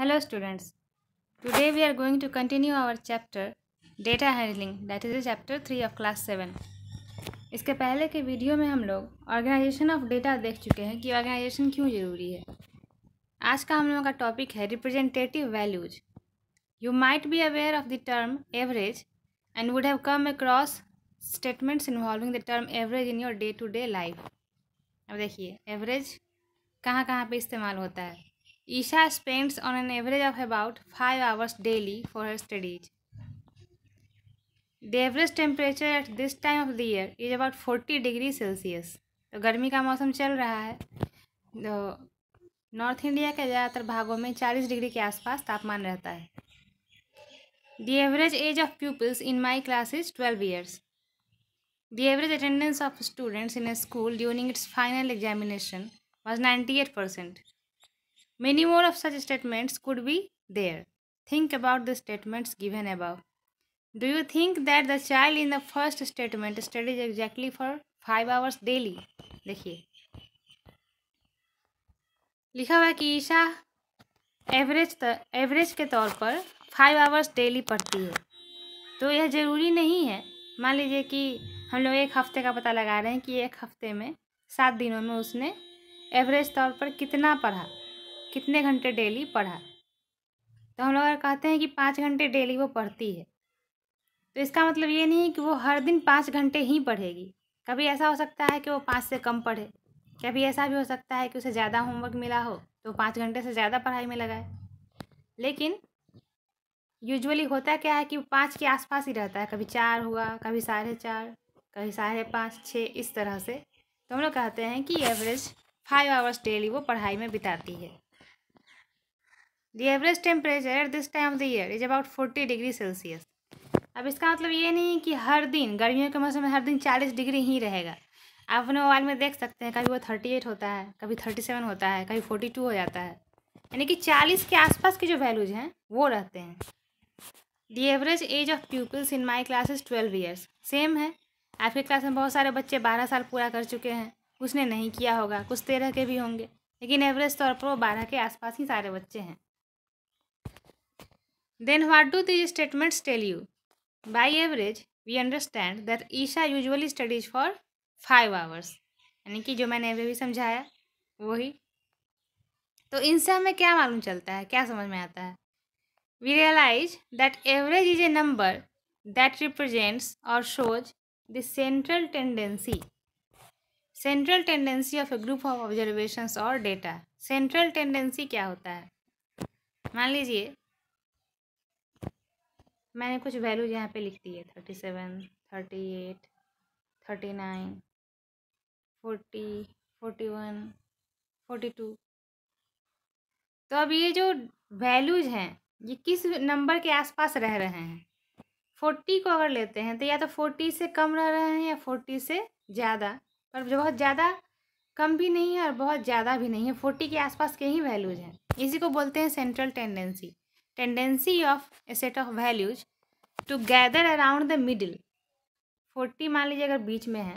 Hello students, today we are going to continue our chapter Data Handling that is chapter 3 of class 7. इसके पहले के video में हम लोग ऑर्गेनाइजेशन ऑफ डेटा देख चुके हैं कि ऑर्गेनाइजेशन क्यों ज़रूरी है आज का हम लोगों का टॉपिक है representative values you might be aware of the term average and would have come across statements involving the term average in your day to day life अब देखिए एवरेज कहाँ कहाँ पे इस्तेमाल होता है Isha spends on an average of about five hours daily for her studies the average temperature at this time of the year is about forty degree celsius तो गर्मी का मौसम चल रहा है तो नॉर्थ इंडिया के ज़्यादातर भागों में चालीस डिग्री के आसपास तापमान रहता है the average age of peoples in my class is twelve years the average attendance of students in a school during its final examination was ninety eight percent Many more of such statements could be there. Think about the statements given above. Do you think that the child in the first statement studies exactly for five hours daily देखिए लिखा हुआ है कि Isha average average के तौर पर five hours daily पढ़ती है तो यह ज़रूरी नहीं है मान लीजिए कि हम लोग एक हफ्ते का पता लगा रहे हैं कि एक हफ्ते में सात दिनों में उसने एवरेज तौर पर कितना पढ़ा कितने घंटे डेली पढ़ा तो हम लोग अगर कहते हैं कि पाँच घंटे डेली वो पढ़ती है तो इसका मतलब ये नहीं कि वो हर दिन पाँच घंटे ही पढ़ेगी कभी ऐसा हो सकता है कि वो पाँच से कम पढ़े कभी ऐसा भी हो सकता है कि उसे ज़्यादा होमवर्क मिला हो तो पाँच घंटे से ज़्यादा पढ़ाई में लगाए लेकिन यूजुअली होता क्या है कि पाँच के आसपास ही रहता है कभी चार हुआ कभी साढ़े चार कभी साढ़े पाँच छः इस तरह से तो हम लोग कहते हैं कि एवरेज फाइव आवर्स डेली वो पढ़ाई में बिताती है the average temperature at this time of the year is about forty degree celsius अब इसका मतलब ये नहीं है कि हर दिन गर्मियों के मौसम में हर दिन चालीस डिग्री ही रहेगा आप अपने मोबाइल में देख सकते हैं कभी वो थर्टी एट होता है कभी थर्टी सेवन होता है कभी फोर्टी टू हो जाता है यानी कि चालीस के आसपास के जो वैल्यूज हैं वो रहते हैं the average age of peoples in my classes twelve years same है आपके क्लास में बहुत सारे बच्चे बारह साल पूरा कर चुके हैं कुछ ने नहीं किया होगा कुछ तेरह के भी होंगे लेकिन एवरेज तौर पर वो बारह के आसपास ही सारे बच्चे हैं Then what do these statements tell you? By average, we understand that Isha usually studies for five hours. यानी कि जो मैंने अभी समझाया वही तो इनसे हमें क्या मालूम चलता है क्या समझ में आता है we realise that average is a number that represents और shows the central tendency central tendency of a group of observations और डेटा सेंट्रल टेंडेंसी क्या होता है मान लीजिए मैंने कुछ वैल्यूज यहाँ पे लिख दी है thirty seven thirty eight thirty nine forty forty one forty two तो अब ये जो वैल्यूज हैं ये किस नंबर के आसपास रह रहे हैं फोर्टी को अगर लेते हैं तो या तो फोर्टी से कम रह रहे हैं या फोर्टी से ज़्यादा पर बहुत ज़्यादा कम भी नहीं है और बहुत ज़्यादा भी नहीं है फोर्टी के आसपास के ही वैल्यूज हैं इसी को बोलते हैं central tendency tendency of a set of values to gather around the middle forty मान लीजिए अगर बीच में है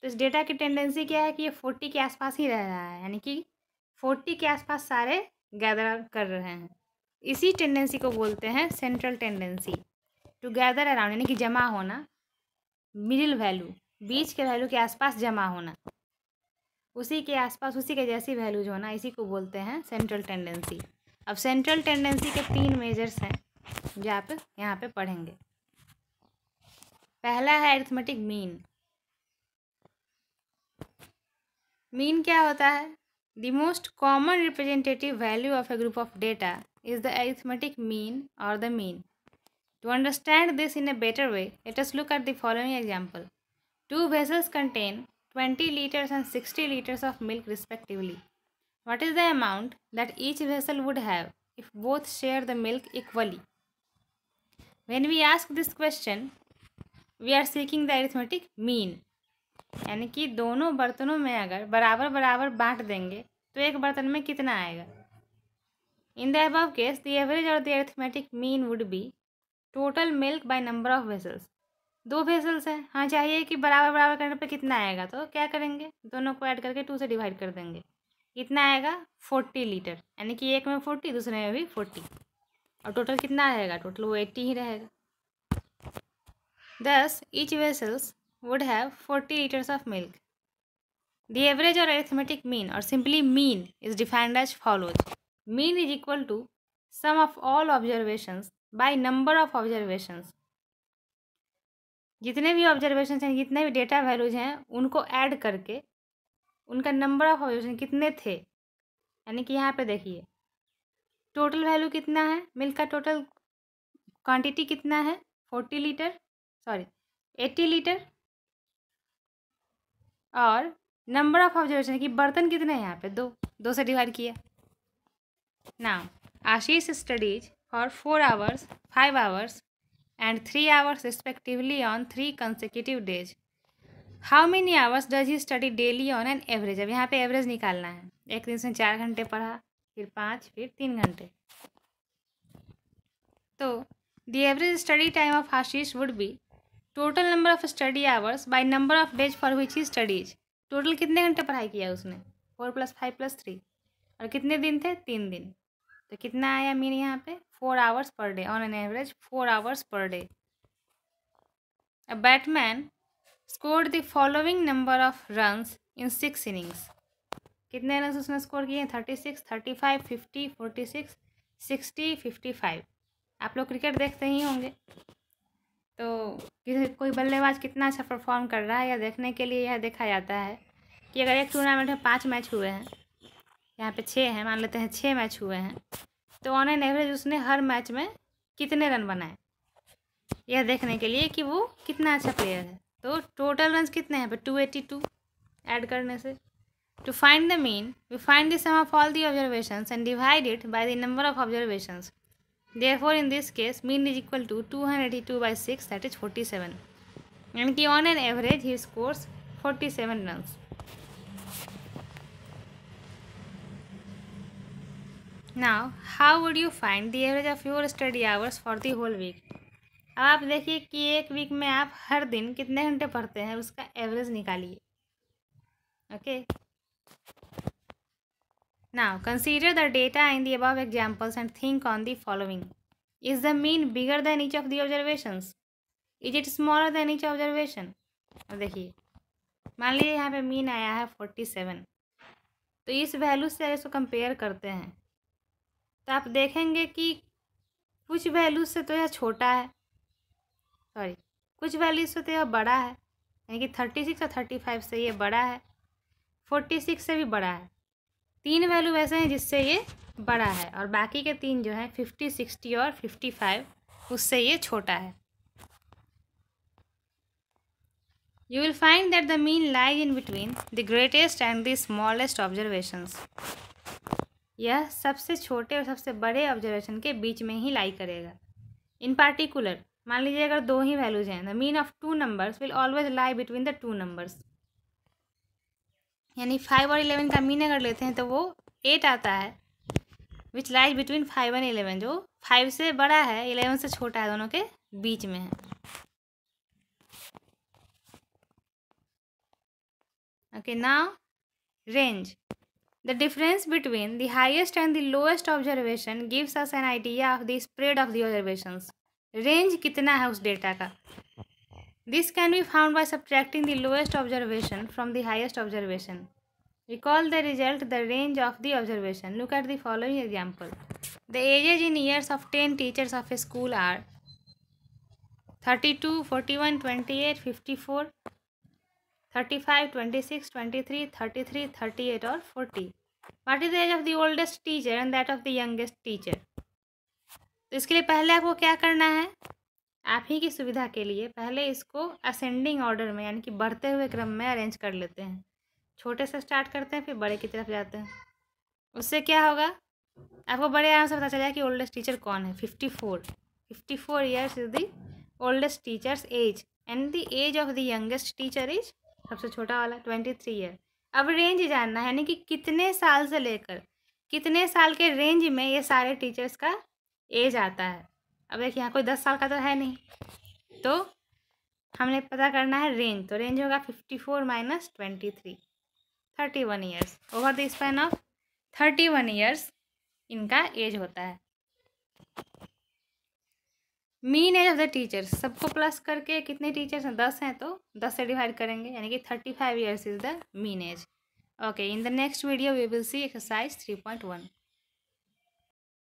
तो इस डेटा की टेंडेंसी क्या है कि ये फोर्टी के आसपास ही रह रहा है यानी कि फोर्टी के आसपास सारे गैदर कर रहे हैं इसी टेंडेंसी को बोलते हैं central tendency to gather around यानी कि जमा होना मिडिल वैल्यू बीच के वैल्यू के आसपास जमा होना उसी के आसपास उसी के जैसी वैल्यूज होना इसी को बोलते हैं सेंट्रल टेंडेंसी अब सेंट्रल टेंडेंसी के तीन मेजर्स हैं जो आप यहाँ पे पढ़ेंगे पहला है एरिथमेटिक मीन मीन क्या होता है the most common representative value of a group of data is the arithmetic mean और the mean to understand this in a better way let us look at the following example. Two vessels contain twenty litres and sixty litres of milk respectively what is the amount that each vessel would have if both share the milk equally when we ask this question we are seeking the arithmetic mean यानी कि दोनों बर्तनों में अगर बराबर बराबर बांट देंगे तो एक बर्तन में कितना आएगा in the above case the average और the arithmetic mean would be total milk by number of vessels दो वेसल्स हैं हाँ चाहिए कि बराबर बराबर करने पर कितना आएगा तो क्या करेंगे दोनों को ऐड करके टू से डिवाइड कर देंगे कितना आएगा फोर्टी लीटर यानी कि एक में फोर्टी दूसरे में भी फोर्टी और टोटल कितना रहेगा टोटल वो एट्टी ही रहेगा दस each vessels would have forty litres of milk the average और एरिथमेटिक मीन और simply mean is defined as follows mean is equal to sum of all observations by number of observations जितने भी observation हैं जितने भी data values हैं उनको add करके उनका नंबर ऑफ ऑब्जर्वेशन कितने थे यानी कि यहाँ पे देखिए टोटल वैल्यू कितना है मिल्क का टोटल क्वांटिटी कितना है forty litre sorry eighty litre और नंबर ऑफ ऑब्जर्वेशन की बर्तन कितने हैं यहाँ पे दो दो से डिवाइड किया ना Ashish studies for four hours five hours and 3 hours respectively on 3 consecutive days. How many hours does he study daily on an average अब यहाँ पे एवरेज निकालना है एक दिन से चार घंटे पढ़ा फिर पाँच फिर तीन घंटे तो the average study time of Ashish's would be total number of study hours by number of days for which he studies total कितने घंटे पढ़ाई किया उसने four plus five plus three और कितने दिन थे तीन दिन तो कितना आया मीन यहाँ पे four hours per day on an average four hours per day a batsman score the following number of runs in six innings कितने रन उसने स्कोर किए हैं thirty six thirty five fifty forty six sixty fifty five आप लोग cricket देखते ही होंगे तो कोई बल्लेबाज कितना अच्छा परफॉर्म कर रहा है या देखने के लिए यह देखा जाता है कि अगर एक टूर्नामेंट में पाँच मैच हुए हैं यहाँ पे छः हैं मान लेते हैं छः मैच हुए हैं तो ऑन एन एवरेज उसने हर मैच में कितने रन बनाए यह देखने के लिए कि वो कितना अच्छा प्लेयर है तो टोटल रन कितने हैं टू एटी टू एड करने से to find the mean we find the sum of all the observation and divide it by the number of observation four in this case mean is equal to two hundred eighty two by six that is forty seven and की on an average he scores forty seven runs now how would you find the average of your study hours for the whole week अब आप देखिए कि एक week में आप हर दिन कितने घंटे पढ़ते हैं उसका एवरेज निकालिए okay now consider the data in the above examples and think on the following is the mean bigger than each of the observation is it smaller than each observation अब देखिए मान लीजिए यहाँ पे मीन आया है forty seven तो इस वैल्यू से इसको कंपेयर करते हैं तो आप देखेंगे कि कुछ वैल्यू से तो यह छोटा है सॉरी कुछ वैल्यू से तो यह बड़ा है यानी कि थर्टी सिक्स और थर्टी फाइव से ये बड़ा है फोर्टी सिक्स से भी बड़ा है तीन वैल्यू ऐसे हैं जिससे ये बड़ा है और बाकी के तीन जो हैं फिफ्टी सिक्सटी और फिफ्टी फाइव उससे ये छोटा है you will find that the mean lies in between the greatest and the smallest observations यह सबसे छोटे और सबसे बड़े ऑब्जर्वेशन के बीच में ही लाई करेगा इन पार्टिकुलर मान लीजिए अगर दो ही वैल्यूज हैं the mean of two numbers will always lie between the two numbers यानी फाइव और इलेवन का मीन अगर लेते हैं तो वो एट आता है which lies between five and eleven जो फाइव से बड़ा है इलेवन से छोटा है दोनों के बीच में है okay now range The difference between the highest and the lowest observation gives us an idea of the spread of the observations. Range कितना है उस डेटा का This can be found by subtracting the lowest observation from the highest observation. Recall the result, the range of the observation. Look at the following example. The ages in years of 10 teachers of a school are 32, 41, 28, 54, thirty five twenty six twenty three thirty three thirty eight और forty what is the age of the oldest teacher and that of the youngest teacher तो इसके लिए पहले आपको क्या करना है आप ही की सुविधा के लिए पहले इसको असेंडिंग ऑर्डर में यानी कि बढ़ते हुए क्रम में अरेंज कर लेते हैं छोटे से स्टार्ट करते हैं फिर बड़े की तरफ जाते हैं उससे क्या होगा आपको बड़े आराम से पता चला कि ओल्डेस्ट टीचर कौन है fifty four fifty four years is the oldest teacher's age and the age of the youngest teacher is सबसे छोटा वाला ट्वेंटी थ्री ईयर अब रेंज जानना है यानी कि कितने साल से लेकर कितने साल के रेंज में ये सारे टीचर्स का एज आता है अब देखिए यहाँ कोई दस साल का तो है नहीं तो हमने पता करना है रेंज तो रेंज होगा fifty four minus twenty three thirty one years over the span of thirty one years इनका एज होता है mean age of the teachers सबको प्लस करके कितने टीचर्स हैं दस हैं तो दस से डिवाइड करेंगे यानी कि thirty five years is the mean age okay in the next video we will see exercise three point one